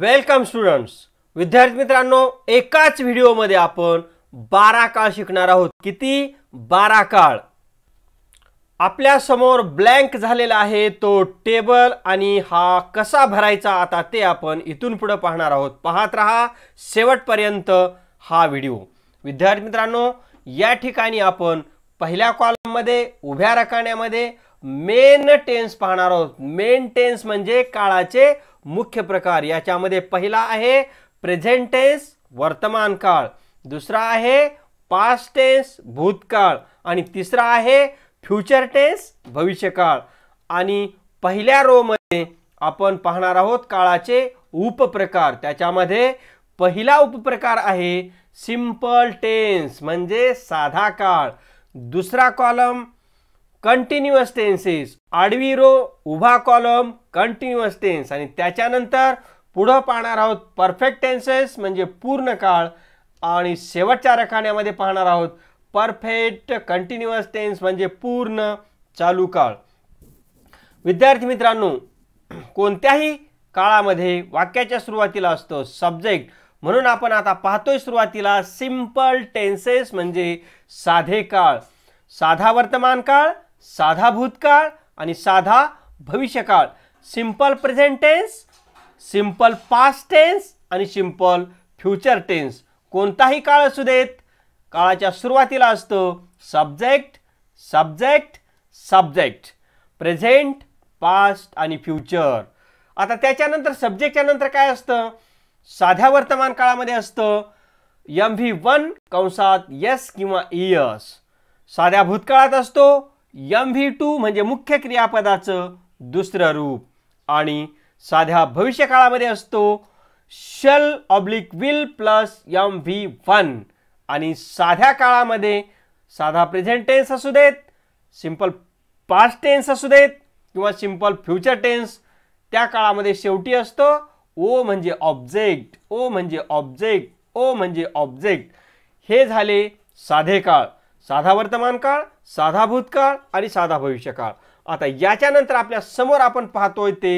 welcome students विद्यार्थी मित्रांनो एकाच व्हिडिओमध्ये आपण बारा काळ शिकणार आहोत किती बारा काळ आपल्या समोर ब्लँक झालेला आहे तो टेबल आणि हा कसा भरायचा आता ते आपण इथून पुढं पाहणार आहोत पाहत रहा शेवटपर्यंत हा व्हिडिओ विद्यार्थी मित्रांनो या ठिकाणी आपण पहिल्या कॉलममध्ये उभ्या रकाण्यामध्ये मेन टेन्स पाहणार आहोत मेन टेन्स म्हणजे काळाचे मुख्य प्रकार याच्यामध्ये पहिला आहे प्रेझेंट वर्तमान काळ दुसरा आहे पास्ट टेन्स भूतकाळ आणि तिसरा आहे फ्युचर टेन्स भविष्यकाळ आणि पहिल्या रोमध्ये आपण पाहणार आहोत काळाचे उपप्रकार त्याच्यामध्ये पहिला उपप्रकार आहे सिम्पल टेन्स म्हणजे साधा काळ दुसरा कॉलम कंटिन्युअस टेन्सेस आडवी रो उभा कॉलम कंटिन्युअस टेन्स आणि त्याच्यानंतर पुढं पाहणार आहोत परफेक्ट टेन्सेस म्हणजे पूर्ण काळ आणि शेवटच्या रखाण्यामध्ये पाहणार आहोत परफेक्ट कंटिन्युअस टेन्स म्हणजे पूर्ण चालू काळ विद्यार्थी मित्रांनो कोणत्याही काळामध्ये वाक्याच्या सुरुवातीला असतो सब्जेक्ट म्हणून आपण आता पाहतोय सुरुवातीला सिम्पल टेन्सेस म्हणजे साधे काळ साधा वर्तमान काळ साधा भूतकाळ आणि साधा भविष्यकाळ simple present tense simple past tense आणि सिंपल फ्युचर टेन्स कोणताही काळ असू देत काळाच्या सुरुवातीला असतो subject subject subject present past आणि फ्युचर आता त्याच्यानंतर सब्जेक्टच्या नंतर काय असतं साध्या वर्तमान काळामध्ये असतं एम व्ही वन कंसात यस किंवा इयस e साध्या भूतकाळात असतो एम व्ही टू म्हणजे मुख्य क्रियापदाचं दुसरं रूप आणि साध्या भविष्यकाळामध्ये असतो shall oblique will plus M V one आणि साध्या काळामध्ये साधा प्रेझेंट टेन्स असू देत सिंपल पास्ट टेन्स असू देत किंवा सिंपल फ्युचर टेन्स त्या काळामध्ये शेवटी असतो ओ म्हणजे ऑब्जेक्ट ओ म्हणजे ऑब्जेक्ट ओ म्हणजे ऑब्जेक्ट हे झाले साधे काळ साधा वर्तमान काळ साधा भूतकाळ आणि साधा भविष्यकाळ आता याच्यानंतर आपल्या समोर आपण पाहतोय ते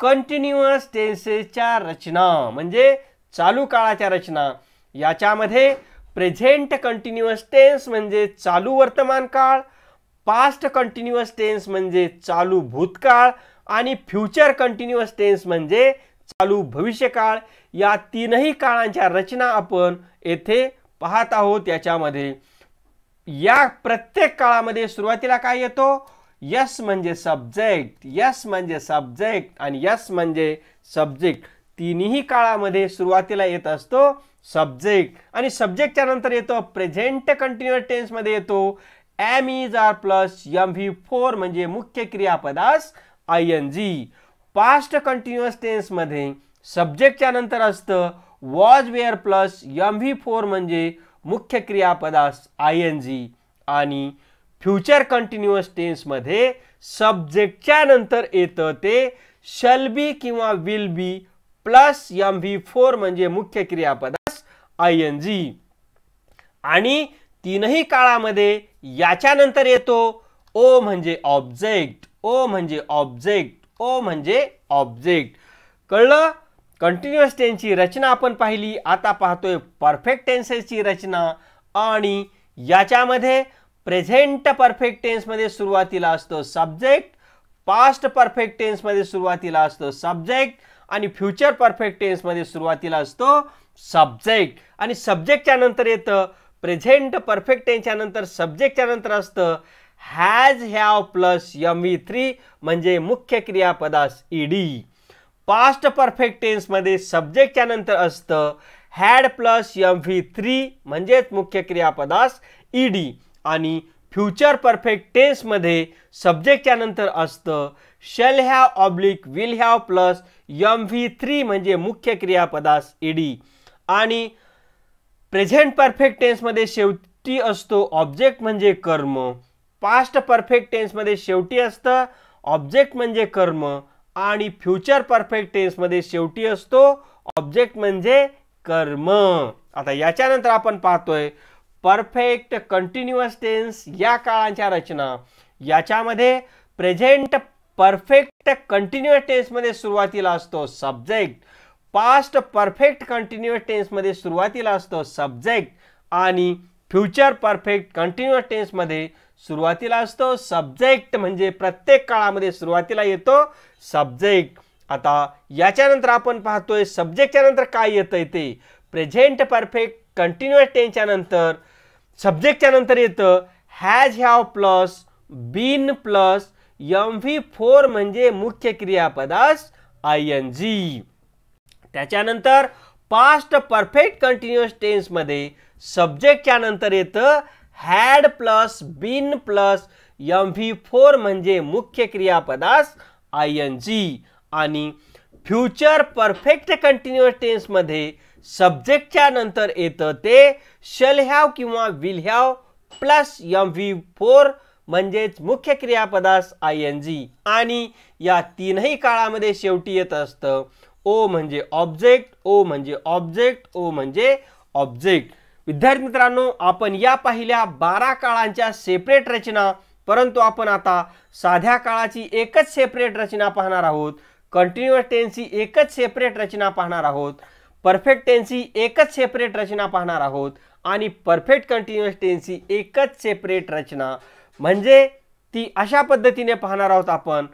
कंटिन्युअस टेन्सेसच्या रचना म्हणजे चालू काळाच्या रचना याच्यामध्ये प्रेझेंट कंटिन्युअस टेन्स म्हणजे चालू वर्तमान काळ पास्ट कंटिन्युअस टेन्स म्हणजे चालू भूतकाळ आणि फ्युचर कंटिन्युअस टेन्स म्हणजे चालू भविष्यकाळ या तीनही काळांच्या रचना आपण येथे पाहत आहोत याच्यामध्ये या प्रत्येक काळामध्ये सुरुवातीला काय येतो यस म्हणजे सब्जेक्ट यस म्हणजे सब्जेक्ट आणि यस म्हणजे सब्जेक्ट तिन्ही काळामध्ये सुरुवातीला येत असतो सब्जेक्ट आणि सब्जेक्टच्या नंतर येतो प्रेझेंट कंटिन्युअस टेन्समध्ये येतो am is are plus M V four म्हणजे मुख्य क्रियापदास I N G past continuous टेन्समध्ये सब्जेक्टच्या नंतर असतं was were plus M V four म्हणजे मुख्य क्रियापदास आय एन जी आणि फ्युचर कंटिन्युअस टेन्समध्ये सब्जेक्टच्या नंतर येतं ते शल बी किंवा will be plus M V four म्हणजे मुख्य क्रियापदास आय एन जी आणि तीनही काळामध्ये याच्यानंतर येतो ओ म्हणजे ऑब्जेक्ट ओ म्हणजे ऑब्जेक्ट ओ म्हणजे ऑब्जेक्ट कळलं कंटिन्युअस टेन्सची रचना आपण पाहिली आता पाहतोय परफेक्ट टेन्सेसची रचना आणि याच्यामध्ये प्रेझेंट परफेक्ट टेन्समध्ये सुरुवातीला असतो सब्जेक्ट पास्ट परफेक्ट टेन्समध्ये सुरुवातीला असतो सब्जेक्ट आणि फ्युचर परफेक्ट टेन्समध्ये सुरुवातीला असतो सब्जेक्ट आणि सब्जेक्टच्या नंतर येतं प्रेझेंट परफेक्ट टेन्सच्या नंतर सब्जेक्टच्या नंतर असतं has have plus M E three म्हणजे मुख्य क्रियापदास ईडी e पास्ट परफेक्ट टेन्समध्ये सब्जेक्टच्या नंतर असतं had plus M V three म्हणजेच मुख्य क्रियापदास ई डी आणि फ्युचर परफेक्ट टेन्समध्ये सब्जेक्टच्या नंतर असतं shall have oblique will have plus M V three म्हणजे मुख्य क्रियापदास ईडी आणि प्रेझेंट परफेक्ट टेन्समध्ये शेवटी असतो ऑब्जेक्ट म्हणजे कर्म पास्ट परफेक्ट टेन्समध्ये शेवटी असतं ऑब्जेक्ट म्हणजे कर्म आणि फ्युचर परफेक्ट टेन्समध्ये शेवटी असतो ऑब्जेक्ट म्हणजे कर्म आता याच्यानंतर आपण पाहतोय परफेक्ट कंटिन्युअस टेन्स या काळांच्या रचना याच्यामध्ये प्रेझेंट परफेक्ट कंटिन्युअस टेन्समध्ये सुरुवातीला असतो सब्जेक्ट पास्ट परफेक्ट कंटिन्युअस टेन्समध्ये सुरुवातीला असतो सब्जेक्ट आणि फ्युचर परफेक्ट कंटिन्युअस टेन्समध्ये सुरुवातीला असतो सब्जेक्ट म्हणजे प्रत्येक काळामध्ये सुरुवातीला येतो सब्जेक्ट आता याच्यानंतर आपण पाहतोय सब्जेक्टच्या नंतर काय येतंय ते प्रेझेंट परफेक्ट कंटिन्युअस टेनच्या नंतर सब्जेक्टच्या नंतर येतं has have plus been plus M V four म्हणजे मुख्य क्रियापदास आय एन जी त्याच्यानंतर पास्ट परफेक्ट कंटिन्युअस टेन्समध्ये सब्जेक्टच्या नंतर येतं had plus been plus M V four म्हणजे मुख्य क्रियापदास आय एन जी आणि फ्युचर परफेक्ट कंटिन्युअस टेन्समध्ये सब्जेक्टच्या नंतर येतं ते शल हॅव किंवा will have plus M V four म्हणजेच मुख्य क्रियापदास आय एन जी आणि या तीनही काळामध्ये शेवटी येत असतं ओ म्हणजे ऑब्जेक्ट ओ म्हणजे ऑब्जेक्ट ओ म्हणजे ऑब्जेक्ट विद्यार्थी मित्रांनो आपण या पाहिल्या बारा काळांच्या सेपरेट रचना परंतु आपण आता साध्या काळाची एकच सेपरेट रचना पाहणार आहोत कंटिन्युअस टेन्सी एकच सेपरेट रचना पाहणार आहोत परफेक्ट टेन्सी एकच सेपरेट रचना पाहणार आहोत आणि परफेक्ट कंटिन्युअस टेन्सी एकच सेपरेट रचना म्हणजे ती अशा पद्धतीने पाहणार आहोत आपण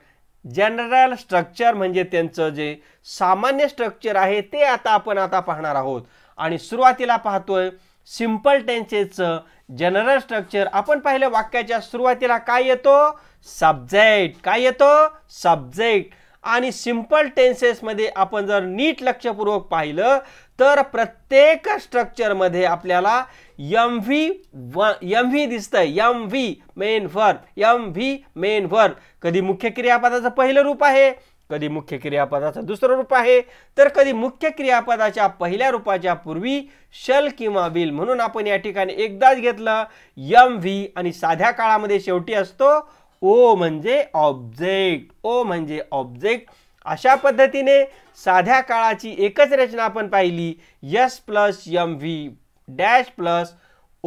जनरल स्ट्रक्चर म्हणजे त्यांचं जे सामान्य स्ट्रक्चर आहे ते आता आपण आता पाहणार आहोत आणि सुरुवातीला पाहतोय सिम्पल टेन्सेसचं जनरल स्ट्रक्चर आपण पाहिलं वाक्याच्या सुरुवातीला काय येतो सब्जेक्ट काय येतो सब्जेक्ट आणि सिम्पल टेन्सेसमध्ये आपण जर नीट लक्षपूर्वक पाहिलं तर प्रत्येक स्ट्रक्चरमध्ये आपल्याला यम व्ही व यम व्ही दिसतंय M V main verb M V main verb कधी मुख्य क्रियापदाचं पहिलं रूप आहे कधी मुख्य क्रियापदाचं दुसरं रूप आहे तर कधी मुख्य क्रियापदाच्या पहिल्या रूपाच्या पूर्वी शल किंवा विल म्हणून आपण या ठिकाणी एकदाच घेतलं यम व्ही आणि साध्या काळामध्ये शेवटी असतो ओ म्हणजे ऑब्जेक्ट ओ म्हणजे ऑब्जेक्ट अशा पद्धतीने साध्या काळाची एकच रचना आपण पाहिली S plus M V dash plus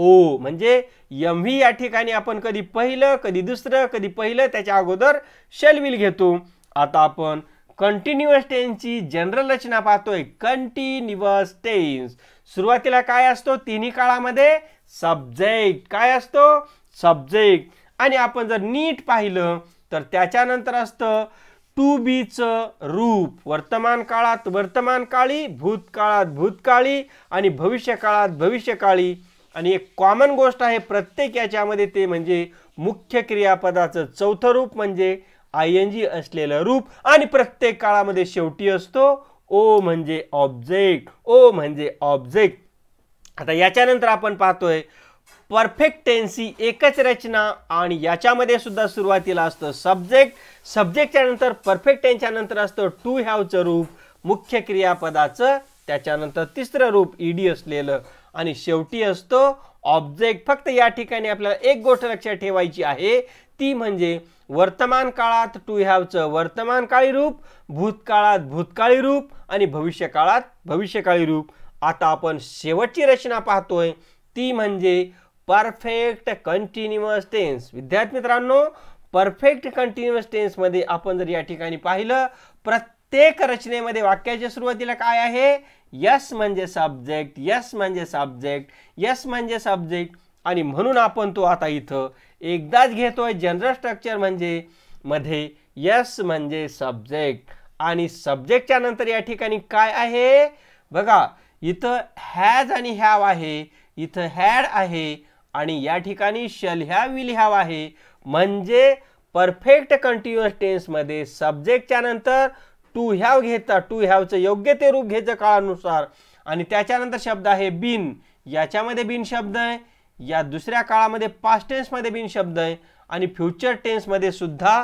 O म्हणजे यम व्ही या ठिकाणी आपण कधी पहिलं कधी दुसरं कधी पहिलं त्याच्या अगोदर शलविल घेतो आता आपण कंटिन्युअस टेन्सची जनरल रचना पाहतोय कंटिन्युअस टेन्स सुरुवातीला काय असतो तिन्ही काळामध्ये सब्जेक्ट काय असतो सब्जेक्ट आणि आपण जर नीट पाहिलं तर त्याच्यानंतर असतं टू बीचं रूप वर्तमान काळात वर्तमान काळी भूतकाळात भूतकाळी आणि भविष्यकाळात भविष्यकाळी आणि एक कॉमन गोष्ट आहे प्रत्येक याच्यामध्ये ते म्हणजे मुख्य क्रियापदाचं चौथं रूप म्हणजे आय एन जी असलेलं रूप आणि प्रत्येक काळामध्ये शेवटी असतो ओ म्हणजे ऑब्जेक्ट ओ म्हणजे ऑब्जेक्ट आता याच्यानंतर आपण पाहतोय परफेक्ट टेन्सी एकच रचना आणि याच्यामध्ये सुद्धा सुरुवातीला असतं सब्जेक्ट सब्जेक्टच्या नंतर परफेक्ट टेन्सच्या नंतर असतं टू हॅवचं रूप मुख्य क्रियापदाचं त्याच्यानंतर तिसरं रूप ईडी असलेलं आणि शेवटी असतो ऑब्जेक्ट फक्त या ठिकाणी आपल्याला एक गोष्ट लक्षात ठेवायची आहे ती म्हणजे वर्तमान काळात टू हॅवचं वर्तमान काळी रूप भूतकाळात भूतकाळी रूप आणि भविष्यकाळात भविष्यकाळी रूप आता आपण शेवटची रचना पाहतोय ती म्हणजे परफेक्ट कंटिन्युअस टेन्स विद्यार्थी मित्रांनो परफेक्ट कंटिन्युअस टेन्समध्ये आपण जर या ठिकाणी पाहिलं प्रत्येक रचनेमध्ये वाक्याच्या सुरुवातीला काय आहे यस म्हणजे सब्जेक्ट यस म्हणजे सब्जेक्ट यस म्हणजे सब्जेक्ट आणि म्हणून आपण तो आता इथं एकदाच घेतोय जनरल स्ट्रक्चर म्हणजे मध्ये यस म्हणजे सब्जेक्ट आणि सब्जेक्टच्या नंतर या ठिकाणी काय आहे बघा इथं हॅज आणि हॅव आहे इथं हॅड आहे आणि या ठिकाणी शल ह्या विल ह्याव आहे म्हणजे परफेक्ट कंटिन्युअस टेन्समध्ये सब्जेक्टच्या नंतर टू हॅव घेता टू हॅवचं योग्य ते रूप घ्यायचं काळानुसार आणि त्याच्यानंतर शब्द आहे बिन याच्यामध्ये बिन शब्द आहे या दुसऱ्या काळामध्ये पास्ट टेन्समध्ये बिन शब्द आहे आणि फ्युचर टेन्समध्ये सुद्धा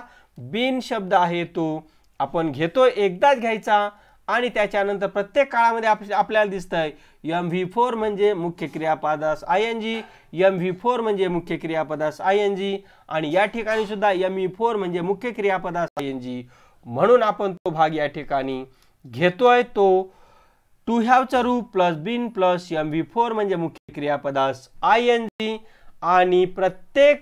बिन शब्द आहे तो आपण घेतो एकदाच घ्यायचा आणि त्याच्यानंतर प्रत्येक काळामध्ये आपल्याला दिसतंय आहे एम व्ही फोर म्हणजे मुख्य क्रियापदास I N G M V four म्हणजे मुख्य क्रियापदास आय एन जी आणि या ठिकाणी सुद्धा एम व्ही फोर म्हणजे मुख्य क्रियापदास आय एन जी म्हणून आपण तो भाग या ठिकाणी घेतोय तो टू चा रूप plus been plus M V four म्हणजे मुख्य क्रियापदास आय एन जी आणि प्रत्येक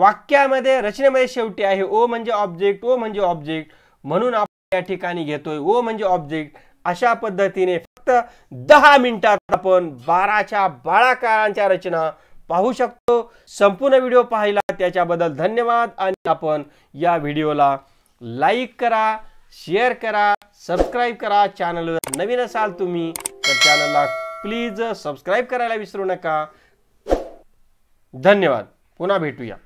वाक्यामध्ये रचनेमध्ये शेवटी आहे ओ म्हणजे ऑब्जेक्ट ओ म्हणजे ऑब्जेक्ट म्हणून आपण या ठिकाणी घेतोय ओ म्हणजे ऑब्जेक्ट अशा पद्धतीने फक्त दहा मिनिटात आपण बाराच्या बाळाकारांच्या रचना पाहू शकतो संपूर्ण व्हिडिओ पाहिला त्याच्याबद्दल धन्यवाद आणि आपण या व्हिडिओला लाईक करा शेअर करा सबस्क्राईब करा चॅनलवर नवीन असाल तुम्ही तर चॅनलला प्लीज सबस्क्राईब करायला विसरू नका धन्यवाद पुन्हा भेटूया